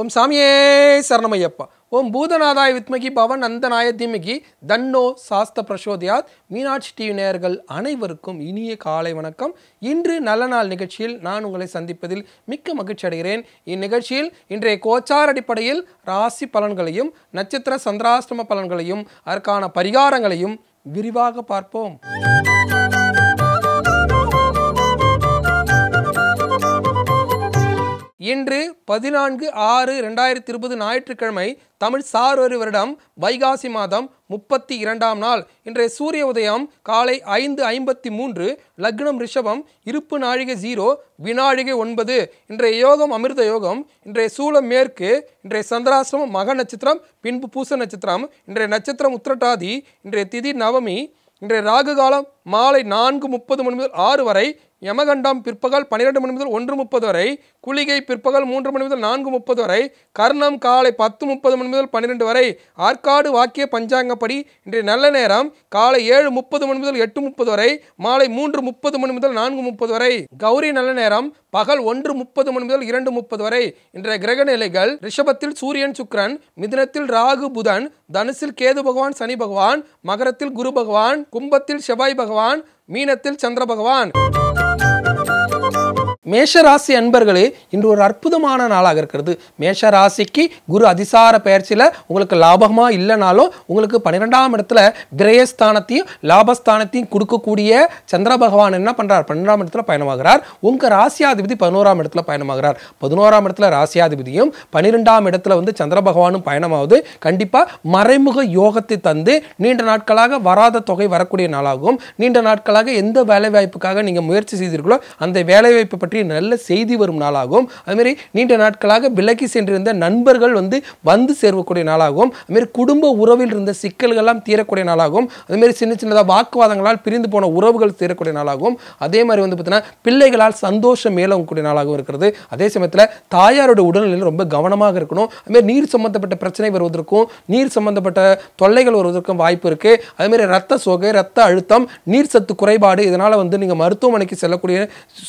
ஓம் சாமியே சரணமையப்பா ஓம் பூதநாதாய வித்மகி பவன் அந்தநாய திமகி தன்னோ சாஸ்த பிரசோதியாத் மீனாட்சி டிவி நேயர்கள் அனைவருக்கும் இனிய காலை வணக்கம் இன்று நல்ல நாள் நிகழ்ச்சியில் நான் உங்களை சந்திப்பதில் மிக்க மகிழ்ச்சி அடைகிறேன் இந்நிகழ்ச்சியில் இன்றைய கோச்சார் அடிப்படையில் ராசி பலன்களையும் நட்சத்திர சந்திராஷ்டம பலன்களையும் அதற்கான பரிகாரங்களையும் விரிவாக பார்ப்போம் இன்று பதினான்கு ஆறு ரெண்டாயிரத்தி இருபது ஞாயிற்றுக்கிழமை தமிழ் சார் ஒரு வருடம் வைகாசி மாதம் முப்பத்தி இரண்டாம் நாள் இன்றைய சூரிய உதயம் காலை ஐந்து ஐம்பத்தி மூன்று லக்னம் ரிஷபம் இருப்பு நாழிகை ஜீரோ வினாழிகை ஒன்பது இன்றைய யோகம் அமிர்த யோகம் இன்றைய சூளம் மேற்கு இன்றைய சந்திராசிரமம் மக நட்சத்திரம் பின்பு பூச நட்சத்திரம் இன்றைய நட்சத்திரம் உத்திரட்டாதி இன்றைய திதி நவமி இன்றைய ராகு காலம் மாலை நான்கு முப்பது மணி முதல் ஆறு வரை யமகண்டம் பிற்பகல் பன்னிரெண்டு மணி முதல் ஒன்று முப்பது வரை குளிகை பிற்பகல் மூன்று மணி முதல் நான்கு முப்பது வரை கர்ணம் காலை பத்து முப்பது மணி முதல் பன்னிரெண்டு வரை ஆற்காடு வாக்கிய பஞ்சாங்கப்படி இன்றைய நல்ல நேரம் காலை ஏழு முப்பது மணி முதல் எட்டு முப்பது வரை மாலை மூன்று முப்பது மணி முதல் நான்கு முப்பது வரை கௌரி நல்ல நேரம் பகல் ஒன்று முப்பது மணி முதல் இரண்டு முப்பது வரை இன்றைய கிரக நிலைகள் ரிஷபத்தில் சூரியன் சுக்ரன் மிதுனத்தில் ராகு புதன் தனுசில் கேது பகவான் சனி பகவான் மகரத்தில் குரு பகவான் கும்பத்தில் செவ்வாய் பகவான் மீனத்தில் சந்திர பகவான் மேஷராசி அன்பர்களே இன்று ஒரு அற்புதமான நாளாக இருக்கிறது மேஷராசிக்கு குரு அதிசார பயிற்சியில் உங்களுக்கு லாபமாக இல்லைனாலும் உங்களுக்கு பன்னிரெண்டாம் இடத்துல கிரயஸ்தானத்தையும் லாபஸ்தானத்தையும் கொடுக்கக்கூடிய சந்திர பகவான் என்ன பண்ணுறார் பன்னெண்டாம் இடத்துல பயணமாகிறார் உங்கள் ராசியாதிபதி பதினோராம் இடத்துல பயணமாகிறார் பதினோராம் இடத்துல ராசியாதிபதியும் பன்னிரெண்டாம் இடத்துல வந்து சந்திர பகவானும் பயணமாவது கண்டிப்பாக மறைமுக யோகத்தை தந்து நீண்ட நாட்களாக வராத தொகை வரக்கூடிய நாளாகும் நீண்ட நாட்களாக எந்த வேலைவாய்ப்புக்காக நீங்கள் முயற்சி செய்தீர்களோ அந்த வேலைவாய்ப்பு பற்றி நல்ல செய்தி வரும் நாளாகவும் அதுமாரி நீண்ட நாட்களாக விலகி சென்றிருந்த நண்பர்கள் வந்து வந்து சேர்வக்கூடிய நாளாகவும் அதுமாரி குடும்ப உறவில் இருந்த சிக்கல்கள்லாம் தீரக்கூடிய நாளாகவும் அதுமாரி சின்ன சின்னதாக வாக்குவாதங்களால் பிரிந்து போன உறவுகள் தீரக்கூடிய நாளாகவும் அதே மாதிரி வந்து பார்த்தீங்கன்னா பிள்ளைகளால் சந்தோஷம் மேலவங்கக்கூடிய நாளாகவும் இருக்கிறது அதே சமயத்தில் தாயாரோட உடல்நிலை ரொம்ப கவனமாக இருக்கணும் அதுமாரி நீர் சம்மந்தப்பட்ட பிரச்சனை வருவதற்கும் நீர் சம்மந்தப்பட்ட தொல்லைகள் வருவதற்கும் வாய்ப்பு இருக்குது அதுமாரி ரத்த சோகை ரத்த அழுத்தம் நீர் சத்து குறைபாடு இதனால் வந்து நீங்கள் மருத்துவமனைக்கு செல்லக்கூடிய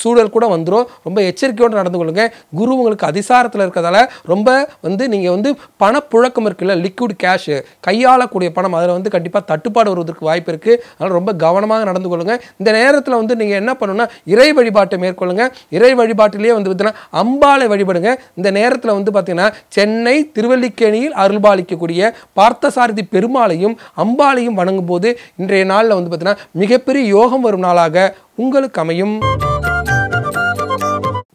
சூழல் கூட வந்துடும் வந்துடும் ரொம்ப எச்சரிக்கையோடு நடந்து கொள்ளுங்கள் குரு உங்களுக்கு அதிசாரத்தில் இருக்கிறதால ரொம்ப வந்து நீங்கள் வந்து பணப்புழக்கம் இருக்குல்ல லிக்விட் கேஷு கையாளக்கூடிய பணம் அதில் வந்து கண்டிப்பாக தட்டுப்பாடு வருவதற்கு வாய்ப்பு இருக்குது அதனால் ரொம்ப கவனமாக நடந்து கொள்ளுங்கள் இந்த நேரத்தில் வந்து நீங்கள் என்ன பண்ணணும்னா இறை வழிபாட்டை மேற்கொள்ளுங்கள் இறை வழிபாட்டிலேயே வந்து பார்த்தீங்கன்னா அம்பாலை வழிபடுங்க இந்த நேரத்தில் வந்து பார்த்திங்கன்னா சென்னை திருவல்லிக்கேணியில் அருள்பாலிக்கக்கூடிய பார்த்தசாரதி பெருமாளையும் அம்பாலையும் வணங்கும் போது இன்றைய நாளில் வந்து பார்த்திங்கன்னா மிகப்பெரிய யோகம் வரும் நாளாக உங்களுக்கு அமையும்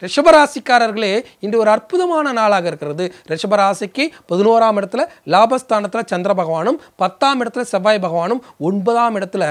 ரிஷபராசிக்காரர்களே இன்று ஒரு அற்புதமான நாளாக இருக்கிறது ரிஷபராசிக்கு பதினோராம் இடத்துல லாபஸ்தானத்தில் சந்திர பகவானும் பத்தாம் இடத்துல செவ்வாய் பகவானும் ஒன்பதாம் இடத்துல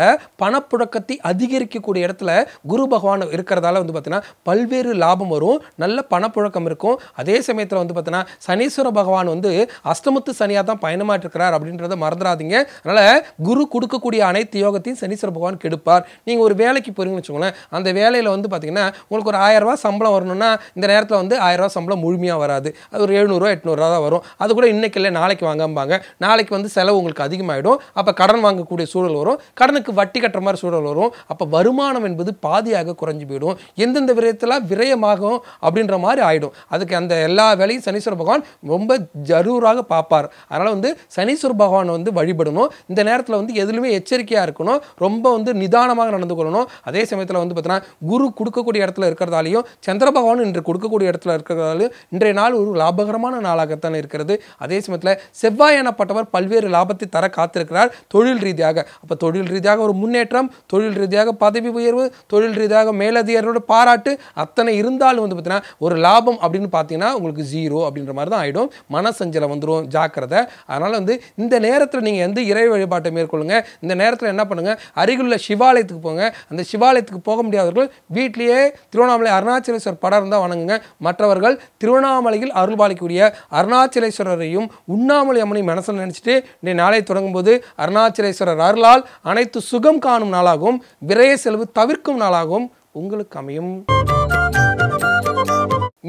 பணப்புழக்கத்தை அதிகரிக்கக்கூடிய இடத்துல குரு பகவான் இருக்கிறதால வந்து பார்த்தீங்கன்னா பல்வேறு லாபம் வரும் நல்ல பணப்புழக்கம் இருக்கும் அதே சமயத்தில் வந்து பார்த்தீங்கன்னா சனீஸ்வர பகவான் வந்து அஷ்டமத்து சனியாக தான் பயணமாட்டிருக்கிறார் அப்படின்றத மறந்துடாதீங்க அதனால் குரு கொடுக்கக்கூடிய அனைத்து யோகத்தையும் சனீஸ்வர பகவான் கெடுப்பார் நீங்கள் ஒரு வேலைக்கு போகிறீங்கன்னு வச்சுக்கோங்களேன் அந்த வேலையில் வந்து பார்த்தீங்கன்னா உங்களுக்கு ஒரு ஆயிரம் ரூபா சம்பளம் வரணும் பண்ணோம்னா இந்த நேரத்தில் வந்து ஆயிரரூவா சம்பளம் முழுமையாக வராது அது ஒரு எழுநூறுவா எட்நூறுரூவா தான் வரும் அது கூட இன்றைக்கி இல்லை நாளைக்கு வாங்கம்பாங்க நாளைக்கு வந்து செலவு உங்களுக்கு அதிகமாகிடும் அப்போ கடன் வாங்கக்கூடிய சூழல் வரும் கடனுக்கு வட்டி கட்டுற மாதிரி சூழல் வரும் அப்போ வருமானம் என்பது பாதியாக குறைஞ்சு போயிடும் எந்தெந்த விரயத்தில் விரயமாகும் அப்படின்ற மாதிரி ஆகிடும் அதுக்கு அந்த எல்லா வேலையும் சனீஸ்வர பகவான் ரொம்ப ஜரூராக பார்ப்பார் அதனால் வந்து சனீஸ்வர பகவான் வந்து வழிபடணும் இந்த நேரத்தில் வந்து எதுலையுமே எச்சரிக்கையாக இருக்கணும் ரொம்ப வந்து நிதானமாக நடந்து கொள்ளணும் அதே சமயத்தில் வந்து பார்த்தீங்கன்னா குரு கொடுக்கக்கூடிய இடத்துல இருக்கிறதாலையும் சந்திர பகவான் பகவான் இன்று கொடுக்கக்கூடிய இடத்துல இருக்கிறதால இன்றைய நாள் ஒரு லாபகரமான நாளாகத்தான் இருக்கிறது அதே சமயத்தில் செவ்வாய் எனப்பட்டவர் பல்வேறு லாபத்தை தர காத்திருக்கிறார் தொழில் ரீதியாக அப்போ தொழில் ரீதியாக ஒரு முன்னேற்றம் தொழில் ரீதியாக பதவி உயர்வு தொழில் ரீதியாக மேலதிகாரியோட பாராட்டு அத்தனை இருந்தாலும் வந்து பார்த்தீங்கன்னா ஒரு லாபம் அப்படின்னு பார்த்தீங்கன்னா உங்களுக்கு ஜீரோ அப்படின்ற மாதிரி தான் ஆகிடும் மனசஞ்சலம் வந்துடும் ஜாக்கிரதை அதனால் வந்து இந்த நேரத்தில் நீங்கள் வந்து இறை வழிபாட்டை மேற்கொள்ளுங்க இந்த நேரத்தில் என்ன பண்ணுங்கள் அருகிலுள்ள சிவாலயத்துக்கு போங்க அந்த சிவாலயத்துக்கு போக முடியாதவர்கள் வீட்லேயே திருவண்ணாமலை அருணாச்சலேஸ்வர் படம் மனம் இருந்தால் வணங்குங்க மற்றவர்கள் திருவண்ணாமலையில் அருள்பாலிக்கக்கூடிய அருணாச்சலேஸ்வரரையும் உண்ணாமலை அம்மனையும் மனசில் நினச்சிட்டு இன்றைய நாளை தொடங்கும் போது அருணாச்சலேஸ்வரர் அருளால் அனைத்து சுகம் காணும் நாளாகவும் விரைய செலவு தவிர்க்கும் நாளாகவும் உங்களுக்கு அமையும்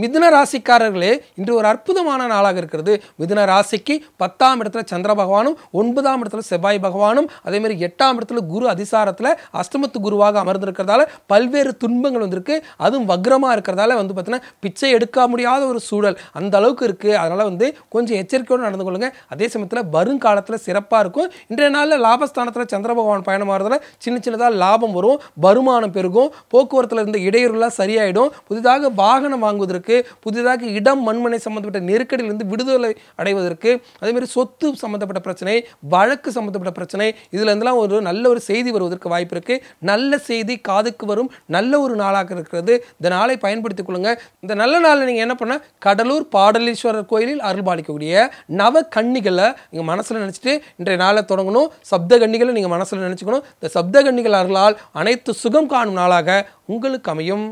மிதுன ராசிக்காரர்களே இன்று ஒரு அற்புதமான நாளாக இருக்கிறது மிதுன ராசிக்கு பத்தாம் இடத்துல சந்திர பகவானும் ஒன்பதாம் இடத்துல செவ்வாய் பகவானும் அதேமாதிரி எட்டாம் இடத்துல குரு அதிசாரத்தில் அஷ்டமத்து குருவாக அமர்ந்திருக்கிறதால பல்வேறு துன்பங்கள் வந்திருக்கு அதுவும் வக்ரமாக இருக்கிறதால வந்து பார்த்தீங்கன்னா பிச்சை எடுக்க முடியாத ஒரு சூழல் அந்த அளவுக்கு இருக்குது அதனால் வந்து கொஞ்சம் எச்சரிக்கையோடு நடந்து கொள்ளுங்கள் அதே சமயத்தில் வருங்காலத்தில் சிறப்பாக இருக்கும் இன்றைய நாளில் லாபஸ்தானத்தில் சந்திர பகவான் பயணமாகிறதுல சின்ன சின்னதாக லாபம் வரும் வருமானம் பெருகும் போக்குவரத்தில் இருந்த இடையூறுலாம் சரியாயிடும் புதிதாக வாகனம் வாங்குவதற்கு பெறுவதற்கு புதிதாக இடம் மண்மனை சம்பந்தப்பட்ட நெருக்கடியிலிருந்து விடுதலை அடைவதற்கு அதேமாதிரி சொத்து சம்மந்தப்பட்ட பிரச்சனை வழக்கு சம்மந்தப்பட்ட பிரச்சனை இதில் இருந்தெல்லாம் ஒரு நல்ல ஒரு செய்தி வருவதற்கு வாய்ப்பு இருக்குது நல்ல செய்தி காதுக்கு வரும் நல்ல ஒரு நாளாக இருக்கிறது இந்த நாளை பயன்படுத்திக் கொள்ளுங்க இந்த நல்ல நாளில் நீங்கள் என்ன பண்ண கடலூர் பாடலீஸ்வரர் கோயிலில் பாலிக்கக்கூடிய நவ கன்னிகளை நீங்கள் மனசில் நினச்சிட்டு இன்றைய நாளை தொடங்கணும் சப்த கன்னிகளை நீங்கள் மனசில் நினச்சிக்கணும் இந்த சப்த கன்னிகள் அருளால் அனைத்து சுகம் காணும் நாளாக உங்களுக்கு அமையும்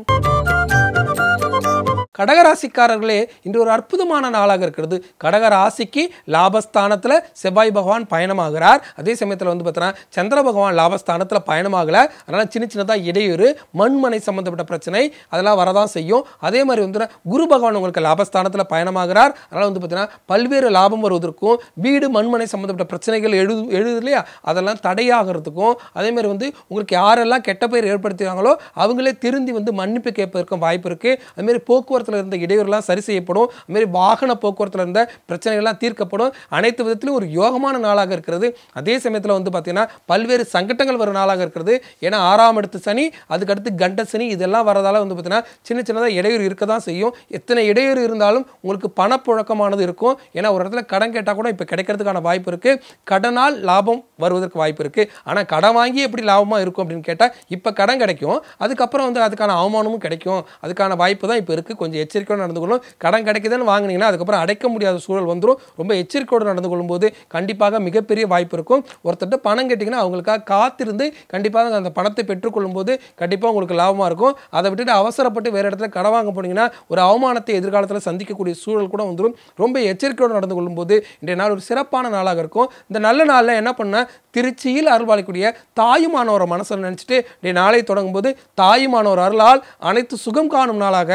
கடகராசிக்காரர்களே இன்று ஒரு அற்புதமான நாளாக இருக்கிறது கடகராசிக்கு லாபஸ்தானத்தில் செவ்வாய் பகவான் பயணமாகிறார் அதே சமயத்தில் வந்து பார்த்தீங்கன்னா சந்திர பகவான் லாபஸ்தானத்தில் பயணமாகலை அதனால் சின்ன சின்னதாக இடையூறு மண்மனை சம்மந்தப்பட்ட பிரச்சனை அதெல்லாம் வரதான் செய்யும் அதே மாதிரி வந்து குரு பகவான் உங்களுக்கு லாபஸ்தானத்தில் பயணமாகிறார் அதனால் வந்து பார்த்தீங்கன்னா பல்வேறு லாபம் வருவதற்கும் வீடு மண்மனை சம்மந்தப்பட்ட பிரச்சனைகள் எழுது எழுது இல்லையா அதெல்லாம் தடையாகிறதுக்கும் அதேமாதிரி வந்து உங்களுக்கு யாரெல்லாம் கெட்ட பெயர் ஏற்படுத்துகிறாங்களோ அவங்களே திருந்தி வந்து மன்னிப்பு கேட்பதற்கும் வாய்ப்பு இருக்குது அதுமாரி போக்குவரத்து போக்குவரத்தில் இருந்த இடையூறுலாம் சரி செய்யப்படும் அதுமாரி வாகன போக்குவரத்தில் இருந்த பிரச்சனைகள்லாம் தீர்க்கப்படும் அனைத்து விதத்திலும் ஒரு யோகமான நாளாக இருக்கிறது அதே சமயத்தில் வந்து பார்த்திங்கன்னா பல்வேறு சங்கடங்கள் வரும் நாளாக இருக்கிறது ஏன்னா ஆறாம் இடத்து சனி அதுக்கடுத்து கண்ட சனி இதெல்லாம் வரதால் வந்து பார்த்திங்கன்னா சின்ன சின்னதாக இடையூறு இருக்க தான் செய்யும் எத்தனை இடையூறு இருந்தாலும் உங்களுக்கு பணப்புழக்கமானது இருக்கும் ஏன்னா ஒரு இடத்துல கடன் கேட்டால் கூட இப்போ கிடைக்கிறதுக்கான வாய்ப்பு இருக்குது கடனால் லாபம் வருவதற்கு வாய்ப்பு இருக்குது ஆனால் கடன் வாங்கி எப்படி லாபமாக இருக்கும் அப்படின்னு கேட்டால் இப்போ கடன் கிடைக்கும் அதுக்கப்புறம் வந்து அதுக்கான அவமானமும் கிடைக்கும் அதுக்கான வாய்ப்பு தான் இப்போ இருக்குது கொஞ்சம் கொஞ்சம் எச்சரிக்கையோடு நடந்து கொள்ளும் கடன் கிடைக்குதுன்னு வாங்கினீங்கன்னா அதுக்கப்புறம் அடைக்க முடியாத சூழல் வந்துடும் ரொம்ப எச்சரிக்கையோடு நடந்து கொள்ளும்போது கண்டிப்பாக மிகப்பெரிய வாய்ப்பு இருக்கும் ஒருத்தர்கிட்ட பணம் கேட்டிங்கன்னா அவங்களுக்காக காத்திருந்து கண்டிப்பாக அந்த பணத்தை பெற்றுக்கொள்ளும் போது கண்டிப்பாக உங்களுக்கு லாபமாக இருக்கும் அதை விட்டுட்டு அவசரப்பட்டு வேறு இடத்துல கடன் வாங்க போனீங்கன்னா ஒரு அவமானத்தை எதிர்காலத்தில் சந்திக்கக்கூடிய சூழல் கூட வந்துடும் ரொம்ப எச்சரிக்கையோடு நடந்து கொள்ளும்போது இன்றைய நாள் ஒரு சிறப்பான நாளாக இருக்கும் இந்த நல்ல நாளில் என்ன பண்ண திருச்சியில் அருள்வாளிக்கூடிய தாயுமானவரை மனசில் நினச்சிட்டு இன்றைய நாளை தொடங்கும்போது தாயுமானவர் அருளால் அனைத்து சுகம் காணும் நாளாக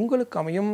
உங்களுக்கு அமையும்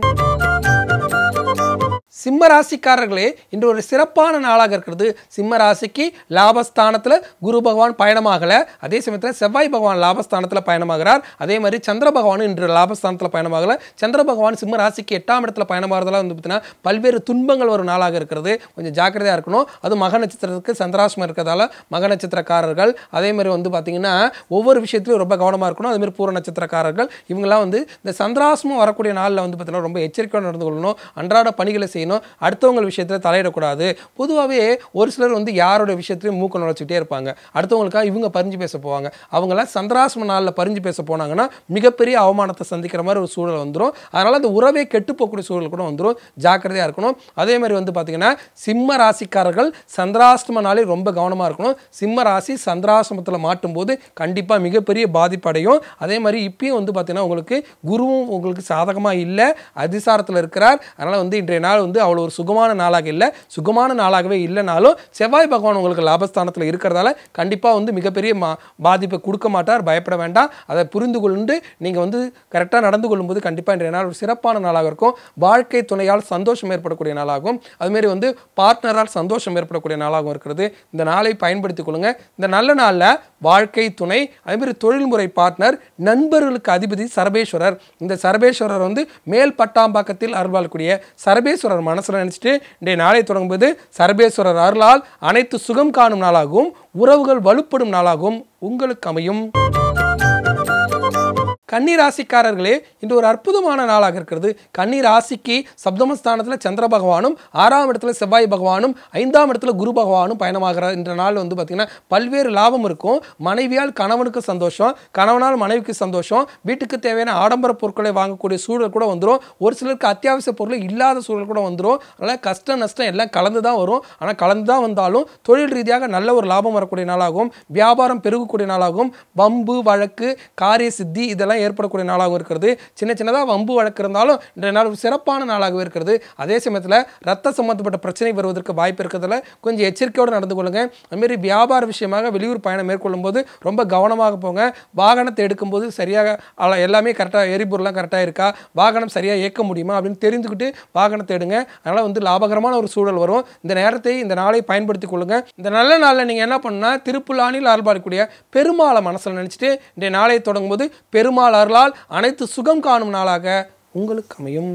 சிம்ம ராசிக்காரர்களே இன்று ஒரு சிறப்பான நாளாக இருக்கிறது சிம்ம ராசிக்கு லாபஸ்தானத்தில் குரு பகவான் பயணமாகலை அதே சமயத்தில் செவ்வாய் பகவான் லாபஸ்தானத்தில் பயணமாகிறார் அதே மாதிரி சந்திர பகவானும் இன்று லாபஸ்தானத்தில் பயணமாகலை சந்திர பகவான் சிம்ம ராசிக்கு எட்டாம் இடத்துல பயணமாகறதெல்லாம் வந்து பார்த்தீங்கன்னா பல்வேறு துன்பங்கள் ஒரு நாளாக இருக்கிறது கொஞ்சம் ஜாக்கிரதையாக இருக்கணும் அது மக நட்சத்திரத்துக்கு சந்திராசிரமம் இருக்கிறதால மக நட்சத்திரக்காரர்கள் அதே மாதிரி வந்து பார்த்திங்கன்னா ஒவ்வொரு விஷயத்துலையும் ரொம்ப கவனமாக இருக்கணும் அதேமாதிரி பூர நட்சத்திரக்காரர்கள் இவங்கெல்லாம் வந்து இந்த சந்திராசிரமம் வரக்கூடிய நாளில் வந்து பார்த்திங்கன்னா ரொம்ப எச்சரிக்கையாக நடந்து கொள்ளணும் அன்றாட பணிகளை செய்யணும் பண்ணணும் அடுத்தவங்க விஷயத்தில் தலையிடக்கூடாது பொதுவாகவே ஒரு சிலர் வந்து யாரோட விஷயத்துலையும் மூக்க நுழைச்சிக்கிட்டே இருப்பாங்க அடுத்தவங்களுக்காக இவங்க பறிஞ்சு பேச போவாங்க அவங்களாம் சந்திராசம நாளில் பறிஞ்சு பேச போனாங்கன்னா மிகப்பெரிய அவமானத்தை சந்திக்கிற மாதிரி ஒரு சூழல் வந்துடும் அதனால் அந்த உறவே கெட்டு போகக்கூடிய சூழல் கூட வந்துடும் ஜாக்கிரதையாக இருக்கணும் அதே மாதிரி வந்து பார்த்திங்கன்னா சிம்ம ராசிக்காரர்கள் சந்திராசிரம நாளே ரொம்ப கவனமாக இருக்கணும் சிம்ம ராசி சந்திராசிரமத்தில் மாட்டும் போது கண்டிப்பாக மிகப்பெரிய பாதிப்படையும் அதே மாதிரி இப்பயும் வந்து பார்த்திங்கன்னா உங்களுக்கு குருவும் உங்களுக்கு சாதகமாக இல்லை அதிசாரத்தில் இருக்கிறார் அதனால் வந்து இன்றைய நாள் வந்து அவ்வளோ ஒரு சுகமான நாளாக இல்லை சுகமான நாளாகவே இல்லைனாலும் செவ்வாய் பகவான் உங்களுக்கு லாபஸ்தானத்தில் இருக்கிறதால கண்டிப்பாக வந்து மிகப்பெரிய மா பாதிப்பை கொடுக்க மாட்டார் பயப்பட வேண்டாம் அதை புரிந்து கொண்டு நீங்கள் வந்து கரெக்டாக நடந்து கொள்ளும்போது கண்டிப்பாக இன்றைய நாள் ஒரு சிறப்பான நாளாக இருக்கும் வாழ்க்கை துணையால் சந்தோஷம் ஏற்படக்கூடிய நாளாகும் அதுமாரி வந்து பார்ட்னரால் சந்தோஷம் ஏற்படக்கூடிய நாளாகவும் இருக்கிறது இந்த நாளை பயன்படுத்தி கொள்ளுங்க இந்த நல்ல நாளில் வாழ்க்கை துணை அதேமாரி தொழில்முறை பார்ட்னர் நண்பர்களுக்கு அதிபதி சரபேஸ்வரர் இந்த சரபேஸ்வரர் வந்து மேல் பட்டாம்பாக்கத்தில் அருள்வாழக்கூடிய சரபேஸ்வரர் மனசில் நினச்சிட்டு இன்றைய நாளை தொடங்கும்போது சர்வேஸ்வரர் அருளால் அனைத்து சுகம் காணும் நாளாகவும் உறவுகள் வலுப்படும் நாளாகவும் உங்களுக்கு அமையும் கன்னி ராசிக்காரர்களே இன்று ஒரு அற்புதமான நாளாக இருக்கிறது கன்னி ராசிக்கு சப்தமஸ்தானத்தில் சந்திர பகவானும் ஆறாம் இடத்துல செவ்வாய் பகவானும் ஐந்தாம் இடத்துல குரு பகவானும் பயணமாகிற இந்த நாள் வந்து பார்த்திங்கன்னா பல்வேறு லாபம் இருக்கும் மனைவியால் கணவனுக்கு சந்தோஷம் கணவனால் மனைவிக்கு சந்தோஷம் வீட்டுக்கு தேவையான ஆடம்பர பொருட்களை வாங்கக்கூடிய சூழல் கூட வந்துடும் ஒரு சிலருக்கு அத்தியாவசிய பொருள் இல்லாத சூழல் கூட வந்துடும் அதனால் கஷ்டம் நஷ்டம் எல்லாம் கலந்து தான் வரும் ஆனால் கலந்து தான் வந்தாலும் தொழில் ரீதியாக நல்ல ஒரு லாபம் வரக்கூடிய நாளாகும் வியாபாரம் பெருகக்கூடிய நாளாகும் பம்பு வழக்கு காரிய சித்தி இதெல்லாம் ஏற்படக்கூடிய நாளாகவும் இருக்கிறது சின்ன சின்னதாக வம்பு வழக்கு இருந்தாலும் இன்றைய நாள் ஒரு சிறப்பான நாளாகவே இருக்கிறது அதே சமயத்தில் ரத்த சம்மந்தப்பட்ட பிரச்சனை வருவதற்கு வாய்ப்பு இருக்கிறதுல கொஞ்சம் எச்சரிக்கையோடு நடந்து கொள்ளுங்க அதுமாரி வியாபார விஷயமாக வெளியூர் பயணம் மேற்கொள்ளும்போது ரொம்ப கவனமாக போங்க வாகனத்தை எடுக்கும்போது சரியாக எல்லாமே கரெக்டாக எரிபொருள்லாம் கரெக்டாக இருக்கா வாகனம் சரியாக இயக்க முடியுமா அப்படின்னு தெரிஞ்சுக்கிட்டு வாகனத்தை எடுங்க அதனால் வந்து லாபகரமான ஒரு சூழல் வரும் இந்த நேரத்தை இந்த நாளை பயன்படுத்தி கொள்ளுங்க இந்த நல்ல நாளில் நீங்கள் என்ன பண்ணால் திருப்புலானில் ஆர்பாடக்கூடிய பெருமாளை மனசில் நினச்சிட்டு இன்றைய நாளை தொடங்கும்போது பெருமாள் பெருமாள் அருளால் அனைத்து சுகம் காணும் நாளாக உங்களுக்கு அமையும்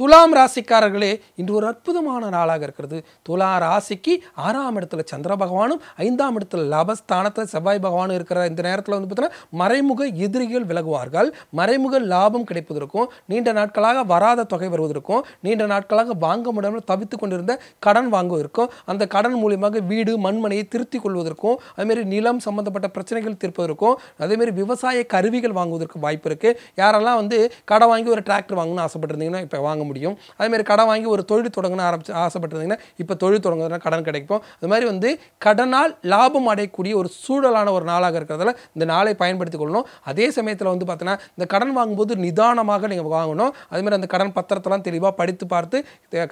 துலாம் ராசிக்காரர்களே இன்று ஒரு அற்புதமான நாளாக இருக்கிறது துலா ராசிக்கு ஆறாம் இடத்துல சந்திர பகவானும் ஐந்தாம் இடத்துல லாபஸ்தானத்தில் செவ்வாய் பகவானும் இருக்கிற இந்த நேரத்தில் வந்து பார்த்தீங்கன்னா மறைமுக எதிரிகள் விலகுவார்கள் மறைமுக லாபம் கிடைப்பதற்கும் நீண்ட நாட்களாக வராத தொகை வருவதற்கும் நீண்ட நாட்களாக வாங்க முடியாமல் தவித்து கொண்டிருந்த கடன் வாங்குவதற்கும் அந்த கடன் மூலியமாக வீடு மண்மனையை திருத்தி கொள்வதற்கும் அதேமாரி நிலம் சம்பந்தப்பட்ட பிரச்சனைகள் தீர்ப்பதற்கும் அதேமாரி விவசாய கருவிகள் வாங்குவதற்கு வாய்ப்பு இருக்குது யாரெல்லாம் வந்து கடை வாங்கி ஒரு டிராக்டர் வாங்கணும்னு ஆசைப்பட்டிருந்தீங்கன்னா இப்போ வாங்க முடியும் அதுமாதிரி கடன் வாங்கி ஒரு தொழில் தொடங்கணும் ஆரம்பிச்சு ஆசைப்பட்டிருந்தீங்கன்னா இப்போ தொழில் தொடங்குறதுனா கடன் கிடைக்கும் அது மாதிரி வந்து கடனால் லாபம் அடையக்கூடிய ஒரு சூழலான ஒரு நாளாக இருக்கிறதால இந்த நாளை பயன்படுத்தி கொள்ளணும் அதே சமயத்தில் வந்து பார்த்தீங்கன்னா இந்த கடன் வாங்கும்போது நிதானமாக நீங்கள் வாங்கணும் அதேமாதிரி அந்த கடன் பத்திரத்தெல்லாம் தெளிவாக படித்து பார்த்து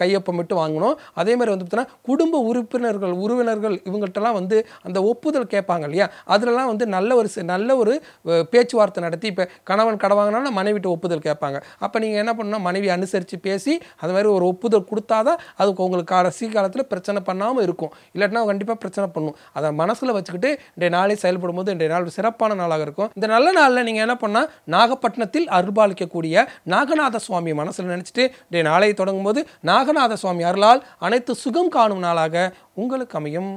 கையொப்பமிட்டு வாங்கணும் அதேமாதிரி வந்து பார்த்தீங்கன்னா குடும்ப உறுப்பினர்கள் உறவினர்கள் இவங்கள்ட்டலாம் வந்து அந்த ஒப்புதல் கேட்பாங்க இல்லையா அதிலலாம் வந்து நல்ல ஒரு நல்ல ஒரு பேச்சுவார்த்தை நடத்தி இப்போ கணவன் கடன் வாங்கினாலும் மனைவிட்டு ஒப்புதல் கேட்பாங்க அப்போ நீங்கள் என்ன பண்ணணும் மனைவி அனுசரித்து பேசி அது மாதிரி ஒரு ஒப்புதல் கொடுத்தா தான் அதுக்கு உங்களுக்கு கடைசி காலத்தில் பிரச்சனை பண்ணாமல் இருக்கும் இல்லாட்டினா கண்டிப்பாக பிரச்சனை பண்ணும் அதை மனசில் வச்சுக்கிட்டு இன்றைய நாளை செயல்படும் போது இன்றைய நாள் சிறப்பான நாளாக இருக்கும் இந்த நல்ல நாளில் நீங்கள் என்ன பண்ணால் நாகப்பட்டினத்தில் அருள்பாலிக்கக்கூடிய நாகநாத சுவாமி மனசில் நினச்சிட்டு இன்றைய நாளை தொடங்கும் போது நாகநாத சுவாமி அருளால் அனைத்து சுகம் காணும் நாளாக உங்களுக்கு அமையும்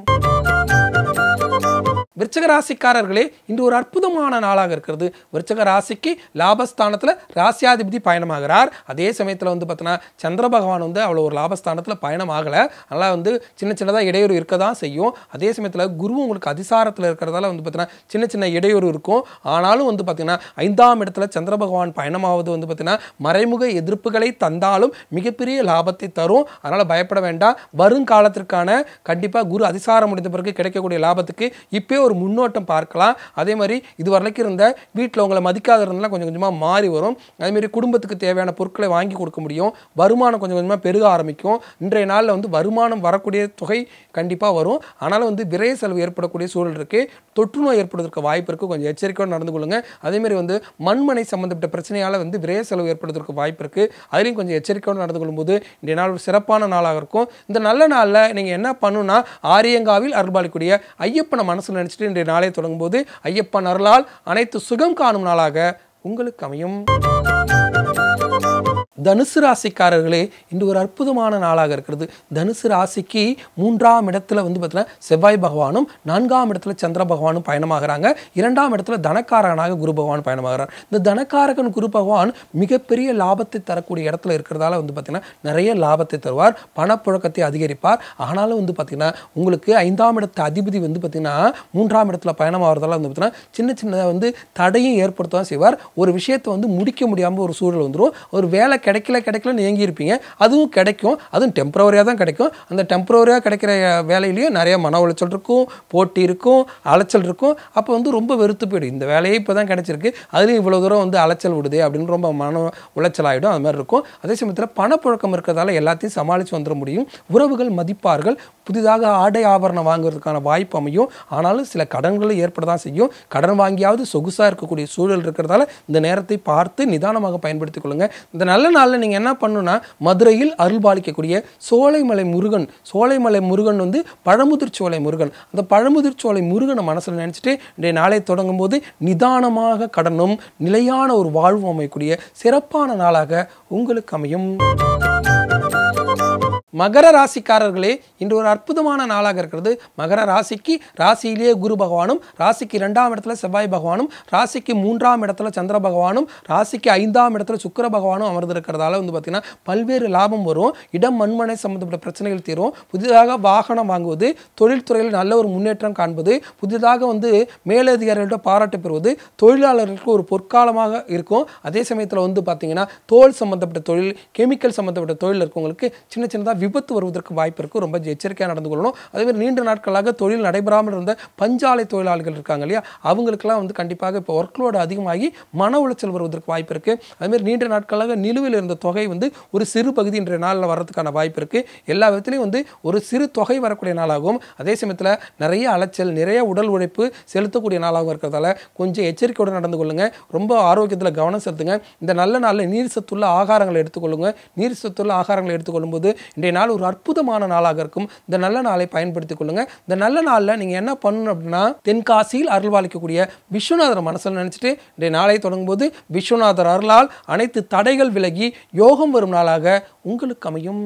விருச்சக ராசிக்காரர்களே இன்று ஒரு அற்புதமான நாளாக இருக்கிறது விருச்சக ராசிக்கு லாபஸ்தானத்தில் ராசியாதிபதி பயணமாகிறார் அதே சமயத்தில் வந்து பார்த்தோன்னா சந்திர பகவான் வந்து அவ்வளோ ஒரு லாபஸ்தானத்தில் பயணமாகலை அதனால் வந்து சின்ன சின்னதாக இடையூறு இருக்க தான் செய்யும் அதே சமயத்தில் குரு உங்களுக்கு அதிசாரத்தில் இருக்கிறதால வந்து பார்த்தீங்கன்னா சின்ன சின்ன இடையூறு இருக்கும் ஆனாலும் வந்து பார்த்திங்கன்னா ஐந்தாம் இடத்துல சந்திர பகவான் பயணமாவது வந்து பார்த்திங்கன்னா மறைமுக எதிர்ப்புகளை தந்தாலும் மிகப்பெரிய லாபத்தை தரும் அதனால் பயப்பட வேண்டாம் வருங்காலத்திற்கான கண்டிப்பாக குரு அதிசாரம் முடிந்த பிறகு கிடைக்கக்கூடிய லாபத்துக்கு இப்போ ஒரு ஒரு முன்னோட்டம் பார்க்கலாம் அதே மாதிரி இது வரைக்கும் இருந்த வீட்டில் உங்களை மதிக்காத இருந்தாலும் கொஞ்சம் கொஞ்சமாக மாறி வரும் அதேமாரி குடும்பத்துக்கு தேவையான பொருட்களை வாங்கி கொடுக்க முடியும் வருமானம் கொஞ்சம் கொஞ்சமாக பெருக ஆரம்பிக்கும் இன்றைய நாளில் வந்து வருமானம் வரக்கூடிய தொகை கண்டிப்பாக வரும் ஆனாலும் வந்து விரைய செலவு ஏற்படக்கூடிய சூழல் இருக்குது தொற்று நோய் ஏற்படுவதற்கு வாய்ப்பு இருக்குது கொஞ்சம் எச்சரிக்கையோடு நடந்து கொள்ளுங்கள் அதேமாரி வந்து மண்மனை சம்மந்தப்பட்ட பிரச்சனையால் வந்து விரைய செலவு ஏற்படுவதற்கு வாய்ப்பு இருக்குது அதுலேயும் கொஞ்சம் எச்சரிக்கையோடு நடந்து கொள்ளும்போது இன்றைய நாள் ஒரு சிறப்பான நாளாக இருக்கும் இந்த நல்ல நாளில் நீங்கள் என்ன பண்ணுன்னா ஆரியங்காவில் அருள்பாலிக்கூடிய ஐயப்பனை மனசில் நினச்சிட்டு இன்றைய நாளை தொடங்கும்போது ஐயப்பன் அருளால் அனைத்து சுகம் காணும் நாளாக உங்களுக்கு அமையும் தனுசு ராசிக்காரர்களே இன்று ஒரு அற்புதமான நாளாக இருக்கிறது தனுசு ராசிக்கு மூன்றாம் இடத்துல வந்து பார்த்தீங்கன்னா செவ்வாய் பகவானும் நான்காம் இடத்துல சந்திர பகவானும் பயணமாகிறாங்க இரண்டாம் இடத்துல தனக்காரகனாக குரு பகவான் பயணமாகிறார் இந்த தனக்காரகன் குரு பகவான் மிகப்பெரிய லாபத்தை தரக்கூடிய இடத்துல இருக்கிறதால வந்து பார்த்திங்கன்னா நிறைய லாபத்தை தருவார் பணப்புழக்கத்தை அதிகரிப்பார் ஆனாலும் வந்து பார்த்திங்கன்னா உங்களுக்கு ஐந்தாம் இடத்து அதிபதி வந்து பார்த்திங்கன்னா மூன்றாம் இடத்துல பயணமாகிறதால வந்து பார்த்திங்கன்னா சின்ன சின்ன வந்து தடையும் ஏற்படுத்த செய்வார் ஒரு விஷயத்தை வந்து முடிக்க முடியாமல் ஒரு சூழல் வந்துடும் ஒரு வேலை கிடைக்கல கிடைக்கலன்னு ஏங்கியிருப்பீங்க அதுவும் கிடைக்கும் அதுவும் டெம்பரவரியாக தான் கிடைக்கும் அந்த டெம்பரவரியாக கிடைக்கிற வேலையிலையும் நிறைய மன உளைச்சல் இருக்கும் போட்டி இருக்கும் அலைச்சல் இருக்கும் அப்போ வந்து ரொம்ப வெறுத்து போயிடும் இந்த வேலையே இப்போ தான் கிடச்சிருக்கு அதுலேயும் இவ்வளோ தூரம் வந்து அலைச்சல் விடுது அப்படின்னு ரொம்ப மன உளைச்சல் ஆகிடும் அது மாதிரி இருக்கும் அதே சமயத்தில் பணப்புழக்கம் இருக்கிறதால எல்லாத்தையும் சமாளித்து வந்துட முடியும் உறவுகள் மதிப்பார்கள் புதிதாக ஆடை ஆபரணம் வாங்குறதுக்கான வாய்ப்பு அமையும் ஆனாலும் சில கடன்களை ஏற்பட தான் செய்யும் கடன் வாங்கியாவது சொகுசாக இருக்கக்கூடிய சூழல் இருக்கிறதால இந்த நேரத்தை பார்த்து நிதானமாக பயன்படுத்திக் கொள்ளுங்கள் இந்த நல்ல நாளில் நீங்கள் என்ன பண்ணுன்னா மதுரையில் அருள்பாலிக்கக்கூடிய சோலைமலை முருகன் சோலைமலை முருகன் வந்து பழமுதிர் சோலை முருகன் அந்த பழமுதிர்ச்சோலை முருகனை மனசில் நினச்சிட்டு இன்றைய நாளை தொடங்கும் போது நிதானமாக கடனும் நிலையான ஒரு வாழ்வு அமையக்கூடிய சிறப்பான நாளாக உங்களுக்கு அமையும் மகர ராசிக்காரர்களே இன்று ஒரு அற்புதமான நாளாக இருக்கிறது மகர ராசிக்கு ராசியிலேயே குரு பகவானும் ராசிக்கு இரண்டாம் இடத்துல செவ்வாய் பகவானும் ராசிக்கு மூன்றாம் இடத்துல சந்திர பகவானும் ராசிக்கு ஐந்தாம் இடத்துல சுக்கர பகவானும் அமர்ந்திருக்கிறதால வந்து பார்த்திங்கன்னா பல்வேறு லாபம் வரும் இடம் மண்மனை சம்மந்தப்பட்ட பிரச்சனைகள் தீரும் புதிதாக வாகனம் வாங்குவது தொழில்துறையில் நல்ல ஒரு முன்னேற்றம் காண்பது புதிதாக வந்து மேலதிகாரிகளிடம் பாராட்டு பெறுவது தொழிலாளர்களுக்கு ஒரு பொற்காலமாக இருக்கும் அதே சமயத்தில் வந்து பார்த்திங்கன்னா தோல் சம்மந்தப்பட்ட தொழில் கெமிக்கல் சம்மந்தப்பட்ட தொழில் இருக்கவங்களுக்கு சின்ன சின்னதாக விபத்து வருவதற்கு வாய்ப்பு இருக்குது ரொம்ப எச்சரிக்கையாக நடந்து கொள்ளணும் அதேமாதிரி நீண்ட நாட்களாக தொழில் நடைபெறாமல் இருந்த பஞ்சாலை தொழிலாளிகள் இருக்காங்க இல்லையா அவங்களுக்கெல்லாம் வந்து கண்டிப்பாக இப்போ ஒர்க் லோடு அதிகமாகி மன உளைச்சல் வருவதற்கு வாய்ப்பு இருக்குது அதேமாதிரி நீண்ட நாட்களாக நிலுவையில் இருந்த தொகை வந்து ஒரு சிறு பகுதி இன்றைய நாளில் வர்றதுக்கான வாய்ப்பு இருக்குது எல்லா விதத்துலையும் வந்து ஒரு சிறு தொகை வரக்கூடிய நாளாகவும் அதே சமயத்தில் நிறைய அலைச்சல் நிறைய உடல் உழைப்பு செலுத்தக்கூடிய நாளாகவும் இருக்கிறதால கொஞ்சம் எச்சரிக்கையோடு நடந்து கொள்ளுங்கள் ரொம்ப ஆரோக்கியத்தில் கவனம் செலுத்துங்க இந்த நல்ல நாளில் நீர் சத்துள்ள ஆகாரங்களை எடுத்துக்கொள்ளுங்க நீர் சத்துள்ள ஆகாரங்களை எடுத்துக்கொள்ளும்போது இன்றைய இன்றைய நாள் ஒரு அற்புதமான நாளாக இருக்கும் இந்த நல்ல நாளை பயன்படுத்திக் கொள்ளுங்கள் இந்த நல்ல நாளில் நீங்கள் என்ன பண்ணணும் அப்படின்னா தென்காசியில் அருள்வாளிக்கக்கூடிய விஸ்வநாதர் மனசில் நினச்சிட்டு இன்றைய நாளை தொடங்கும் போது விஸ்வநாதர் அருளால் அனைத்து தடைகள் விலகி யோகம் வரும் நாளாக உங்களுக்கு அமையும்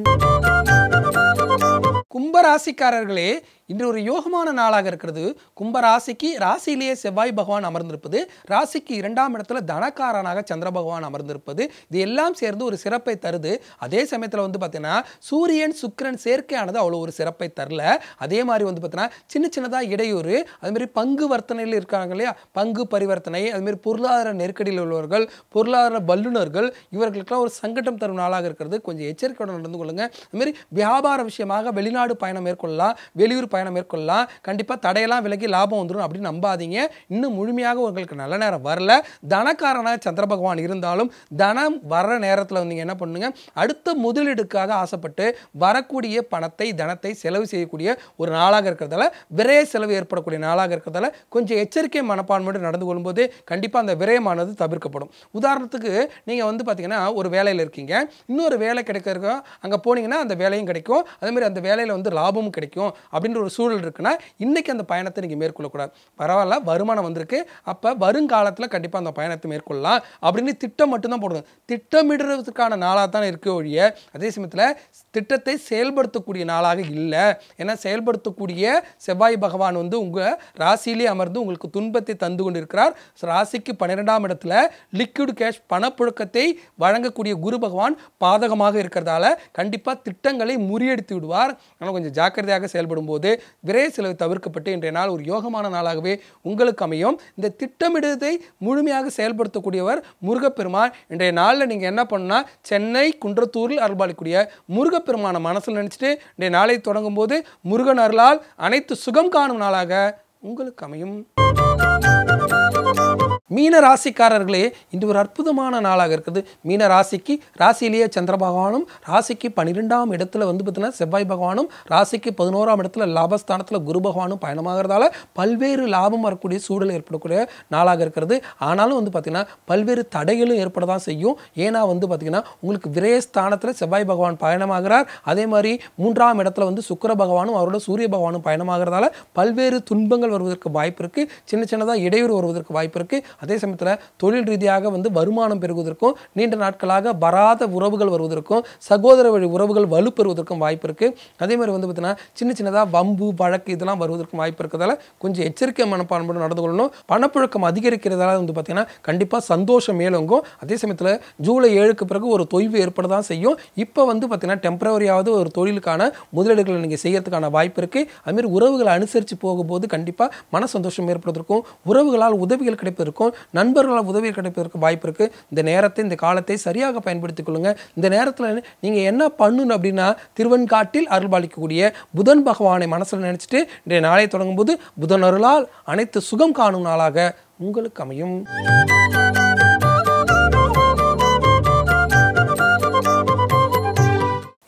கும்பராசிக்காரர்களே இன்று ஒரு யோகமான நாளாக இருக்கிறது கும்பராசிக்கு ராசியிலேயே செவ்வாய் பகவான் அமர்ந்திருப்பது ராசிக்கு இரண்டாம் இடத்துல தனக்காரனாக சந்திர பகவான் அமர்ந்திருப்பது இது எல்லாம் சேர்ந்து ஒரு சிறப்பை தருது அதே சமயத்தில் வந்து பார்த்தீங்கன்னா சூரியன் சுக்கரன் சேர்க்கையானது அவ்வளோ ஒரு சிறப்பை தரல அதே மாதிரி வந்து பார்த்தீங்கன்னா சின்ன சின்னதாக இடையூறு அதுமாரி பங்கு வர்த்தனையில் இருக்காங்க இல்லையா பங்கு பரிவர்த்தனை அதுமாரி பொருளாதார நெருக்கடியில் உள்ளவர்கள் பொருளாதார வல்லுநர்கள் இவர்களுக்கெல்லாம் ஒரு சங்கடம் தரும் நாளாக இருக்கிறது கொஞ்சம் எச்சரிக்கையுடன் நடந்து கொள்ளுங்கள் அதுமாரி வியாபார விஷயமாக வெளிநாடு பயணம் மேற்கொள்ளலாம் வெளியூர் பயணம் மேற்கொள்ளலாம் கண்டிப்பாக தடையெல்லாம் விலகி லாபம் வந்துடும் அப்படின்னு நம்பாதீங்க இன்னும் முழுமையாக உங்களுக்கு நல்ல நேரம் வரல தனக்காரனாக சந்திர பகவான் இருந்தாலும் தனம் வர்ற நேரத்தில் நீங்கள் என்ன பண்ணுங்க அடுத்த முதலீடுக்காக ஆசைப்பட்டு வரக்கூடிய பணத்தை தனத்தை செலவு செய்யக்கூடிய ஒரு நாளாக இருக்கிறதால விரைய செலவு ஏற்படக்கூடிய நாளாக இருக்கிறதால கொஞ்சம் எச்சரிக்கை மனப்பான்மையோடு நடந்து கொள்ளும்போது கண்டிப்பாக அந்த விரயமானது தவிர்க்கப்படும் உதாரணத்துக்கு நீங்கள் வந்து பார்த்தீங்கன்னா ஒரு வேலையில் இருக்கீங்க இன்னொரு வேலை கிடைக்கிறதுக்கும் அங்கே போனீங்கன்னா அந்த வேலையும் கிடைக்கும் அதே மாதிரி அந்த வேலையில் வந்து லாபமும் கிடைக்கும் அப்படின்ற ஒரு சூழல் இருக்குன்னா இன்றைக்கி அந்த பயணத்தை நீங்கள் மேற்கொள்ளக்கூடாது பரவாயில்ல வருமானம் வந்திருக்கு அப்போ வருங்காலத்தில் கண்டிப்பாக அந்த பயணத்தை மேற்கொள்ளலாம் அப்படின்னு திட்டம் மட்டும்தான் போடுறது திட்டமிடுறதுக்கான நாளாக தான் இருக்க ஒழிய அதே சமயத்தில் திட்டத்தை செயல்படுத்தக்கூடிய நாளாக இல்லை ஏன்னா செயல்படுத்தக்கூடிய செவ்வாய் பகவான் வந்து உங்கள் ராசியிலே அமர்ந்து உங்களுக்கு துன்பத்தை தந்து கொண்டிருக்கிறார் ராசிக்கு பன்னிரெண்டாம் இடத்துல லிக்விட் கேஷ் பணப்புழக்கத்தை வழங்கக்கூடிய குரு பகவான் பாதகமாக இருக்கிறதால கண்டிப்பாக திட்டங்களை முறியடித்து விடுவார் ஆனால் கொஞ்சம் ஜாக்கிரதையாக செயல்படும் போது விரைய செலவு தவிர்க்கப்பட்டு இன்றைய நாள் ஒரு யோகமான நாளாகவே உங்களுக்கு அமையும் இந்த திட்டமிடுதை முழுமையாக செயல்படுத்தக்கூடியவர் முருகப்பெருமான் இன்றைய நாளில் நீங்கள் என்ன பண்ணால் சென்னை குன்றத்தூரில் அருள்பாலிக்கூடிய முருக முருகப்பெருமான மனசில் நினச்சிட்டு டே நாளை தொடங்கும் போது முருகன் அருளால் அனைத்து சுகம் காணும் நாளாக உங்களுக்கு அமையும் மீன ராசிக்காரர்களே இன்று ஒரு அற்புதமான நாளாக இருக்குது மீன ராசிக்கு ராசியிலேயே சந்திர பகவானும் ராசிக்கு பன்னிரெண்டாம் இடத்துல வந்து பார்த்தீங்கன்னா செவ்வாய் பகவானும் ராசிக்கு பதினோராம் இடத்துல லாபஸ்தானத்தில் குரு பகவானும் பயணமாகிறதால பல்வேறு லாபம் வரக்கூடிய சூழல் ஏற்படக்கூடிய நாளாக இருக்கிறது ஆனாலும் வந்து பார்த்திங்கன்னா பல்வேறு தடைகளும் ஏற்பட தான் செய்யும் ஏன்னா வந்து பார்த்திங்கன்னா உங்களுக்கு விரயஸ்தானத்தில் செவ்வாய் பகவான் பயணமாகிறார் அதே மாதிரி மூன்றாம் இடத்துல வந்து சுக்கர பகவானும் அவரோட சூரிய பகவானும் பயணமாகிறதால பல்வேறு துன்பங்கள் வருவதற்கு வாய்ப்பு இருக்குது சின்ன சின்னதாக இடையூறு வருவதற்கு வாய்ப்பு இருக்குது அதே சமயத்தில் தொழில் ரீதியாக வந்து வருமானம் பெறுவதற்கும் நீண்ட நாட்களாக வராத உறவுகள் வருவதற்கும் சகோதர வழி உறவுகள் வலுப்பெறுவதற்கும் வாய்ப்பு இருக்குது அதே மாதிரி வந்து பார்த்தீங்கன்னா சின்ன சின்னதாக வம்பு வழக்கு இதெல்லாம் வருவதற்கும் வாய்ப்பு இருக்கிறதால கொஞ்சம் எச்சரிக்கை மனப்பான்மையோடு நடந்து கொள்ளணும் பணப்புழக்கம் அதிகரிக்கிறதால வந்து பார்த்தீங்கன்னா கண்டிப்பாக சந்தோஷம் மேலோங்கும் அதே சமயத்தில் ஜூலை ஏழுக்கு பிறகு ஒரு தொய்வு ஏற்பட தான் செய்யும் இப்போ வந்து பார்த்திங்கன்னா டெம்பரவரியாவது ஒரு தொழிலுக்கான முதலீடுகளை நீங்கள் செய்யறதுக்கான வாய்ப்பு இருக்குது அதுமாரி உறவுகளை அனுசரித்து போகும்போது கண்டிப்பாக மன சந்தோஷம் ஏற்படுவதற்கும் உறவுகளால் உதவிகள் கிடைப்பதற்கும் இருக்கும் நண்பர்களால் உதவி கிடைப்பதற்கு வாய்ப்பு இருக்குது இந்த நேரத்தை இந்த காலத்தை சரியாக பயன்படுத்திக் கொள்ளுங்கள் இந்த நேரத்தில் நீங்கள் என்ன பண்ணணும் அப்படின்னா திருவெண்காட்டில் அருள்பாலிக்கக்கூடிய புதன் பகவானை மனசில் நினச்சிட்டு இன்றைய நாளை தொடங்கும் போது புதன் அருளால் அனைத்து சுகம் காணும் நாளாக உங்களுக்கு அமையும்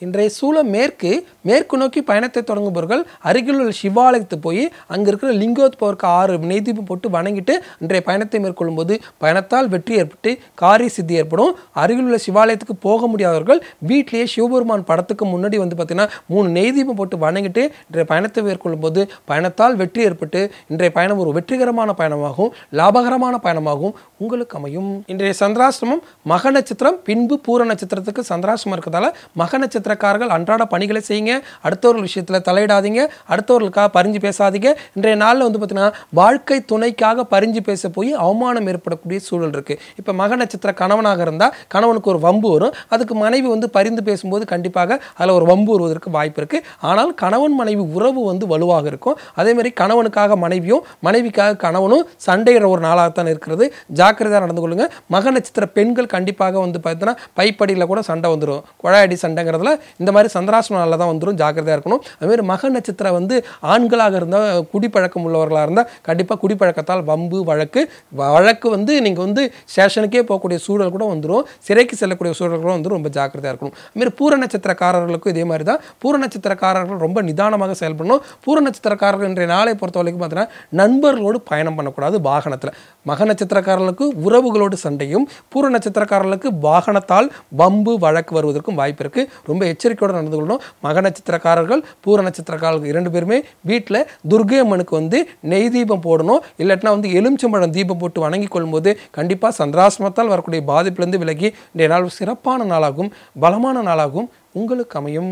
இன்றைய சூழ மேற்கு மேற்கு நோக்கி பயணத்தை தொடங்குபவர்கள் அருகில் உள்ள சிவாலயத்துக்கு போய் அங்கே இருக்கிற லிங்கோத்பவருக்கு ஆறு நெய்தீபம் போட்டு வணங்கிட்டு இன்றைய பயணத்தை மேற்கொள்ளும் போது பயணத்தால் வெற்றி ஏற்பட்டு காரிய சித்தி ஏற்படும் அருகில் உள்ள சிவாலயத்துக்கு போக முடியாதவர்கள் வீட்டிலேயே சிவபெருமான் படத்துக்கு முன்னாடி வந்து பார்த்தீங்கன்னா மூணு நெய்தீபம் போட்டு வணங்கிட்டு இன்றைய பயணத்தை மேற்கொள்ளும் போது பயணத்தால் வெற்றி ஏற்பட்டு இன்றைய பயணம் ஒரு வெற்றிகரமான பயணமாகும் லாபகரமான பயணமாகும் உங்களுக்கு அமையும் இன்றைய சந்திராசிரமம் மக நட்சத்திரம் பின்பு பூர நட்சத்திரத்துக்கு சந்திராசிரமம் இருக்கிறதால மக நட்சத்திரக்காரர்கள் அன்றாட பணிகளை செய்யுங்க அடுத்தவர்கள் விஷயத்தில் தலையிடாதீங்க அடுத்தவர்களுக்காக பறிஞ்சு பேசாதீங்க இன்றைய நாளில் வந்து பார்த்திங்கன்னா வாழ்க்கை துணைக்காக பறிஞ்சு பேச போய் அவமானம் ஏற்படக்கூடிய சூழல் இருக்குது இப்போ மக நட்சத்திர கணவனாக இருந்தால் கணவனுக்கு ஒரு வம்பு வரும் அதுக்கு மனைவி வந்து பரிந்து பேசும்போது கண்டிப்பாக அதில் ஒரு வம்பு வருவதற்கு வாய்ப்பு இருக்குது ஆனால் கணவன் மனைவி உறவு வந்து வலுவாக இருக்கும் அதேமாதிரி கணவனுக்காக மனைவியும் மனைவிக்காக கணவனும் சண்டையிற ஒரு நாளாகத்தான் இருக்கிறது ஜாக்கிரதையாக நடந்து கொள்ளுங்கள் மக நட்சத்திர பெண்கள் கண்டிப்பாக வந்து பார்த்தீங்கன்னா பைப்படியில் கூட சண்டை வந்துடும் குழாயடி சண்டைங்கிறதுல இந்த மாதிரி சந்திராசன நாளில் தான் வந்துடும் வந்துடும் ஜாக்கிரதையாக இருக்கணும் அதுமாதிரி மக நட்சத்திரம் வந்து ஆண்களாக இருந்தால் குடிப்பழக்கம் உள்ளவர்களாக இருந்தால் கண்டிப்பாக குடிப்பழக்கத்தால் வம்பு வழக்கு வழக்கு வந்து நீங்கள் வந்து ஸ்டேஷனுக்கே போகக்கூடிய சூழல் கூட வந்துடும் சிறைக்கு செல்லக்கூடிய சூழல் கூட வந்து ரொம்ப ஜாக்கிரதையாக இருக்கணும் அதுமாரி பூர நட்சத்திரக்காரர்களுக்கும் இதே மாதிரி தான் பூர நட்சத்திரக்காரர்கள் ரொம்ப நிதானமாக செயல்படணும் பூர நட்சத்திரக்காரர்கள் இன்றைய நாளை பொறுத்த வரைக்கும் பார்த்தீங்கன்னா நண்பர்களோடு பயணம் பண்ணக்கூடாது வாகனத்தில் மக நட்சத்திரக்காரர்களுக்கு உறவுகளோடு சண்டையும் பூர்வ நட்சத்திரக்காரர்களுக்கு வாகனத்தால் பம்பு வழக்கு வருவதற்கும் வாய்ப்பு இருக்குது ரொம்ப எச்சரிக்கையோடு நடந்து கொள்ளணும் மக நட்சத்திரக்காரர்கள் பூர்வ நட்சத்திரக்காரர்கள் இரண்டு பேருமே வீட்டில் துர்கை அம்மனுக்கு வந்து நெய் தீபம் போடணும் இல்லாட்டினா வந்து எலுமிச்சம்பழம் தீபம் போட்டு வணங்கி கொள்ளும்போது கண்டிப்பாக சந்திராசிரமத்தால் வரக்கூடிய பாதிப்பிலிருந்து விலகி இன்றைய நாள் சிறப்பான நாளாகும் பலமான நாளாகும் உங்களுக்கு அமையும்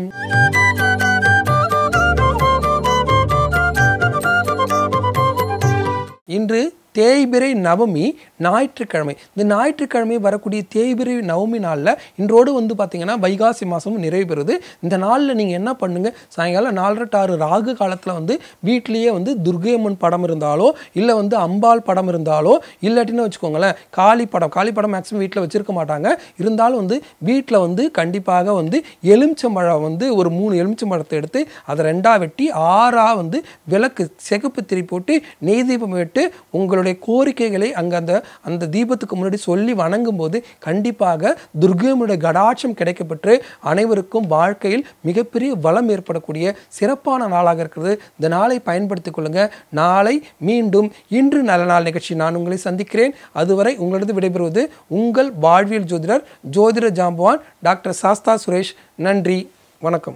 இன்று தேய்பிரை நவமி ஞாயிற்றுக்கிழமை இந்த ஞாயிற்றுக்கிழமை வரக்கூடிய தேய்பிரி நவமி நாளில் இன்றோடு வந்து பார்த்திங்கன்னா வைகாசி மாதமும் நிறைவு பெறுது இந்த நாளில் நீங்கள் என்ன பண்ணுங்கள் சாயங்காலம் நாலரை ராகு காலத்தில் வந்து வீட்லேயே வந்து துர்கையம்மன் படம் இருந்தாலோ இல்லை வந்து அம்பாள் படம் இருந்தாலோ இல்லாட்டின்னு வச்சுக்கோங்களேன் காளி படம் காளி படம் மேக்ஸிமம் வீட்டில் வச்சுருக்க மாட்டாங்க இருந்தாலும் வந்து வீட்டில் வந்து கண்டிப்பாக வந்து எலுமிச்சம்பழம் வந்து ஒரு மூணு எலுமிச்சம்பழத்தை எடுத்து அதை ரெண்டாக வெட்டி ஆறாக வந்து விளக்கு செகுப்பு திரி போட்டு நெய் தீபம் விட்டு உங்களுடைய கோரிக்கைகளை அங்கே அந்த அந்த தீபத்துக்கு முன்னாடி சொல்லி வணங்கும் போது கண்டிப்பாக துர்கையனுடைய கடாட்சம் கிடைக்கப்பட்டு அனைவருக்கும் வாழ்க்கையில் மிகப்பெரிய வளம் ஏற்படக்கூடிய சிறப்பான நாளாக இருக்கிறது இந்த நாளை பயன்படுத்திக் கொள்ளுங்க நாளை மீண்டும் இன்று நல்ல நாள் நிகழ்ச்சி நான் உங்களை சந்திக்கிறேன் அதுவரை உங்களிடம் விடைபெறுவது உங்கள் வாழ்வியல் ஜோதிடர் ஜோதிட ஜாம்பவான் டாக்டர் சாஸ்தா சுரேஷ் நன்றி வணக்கம்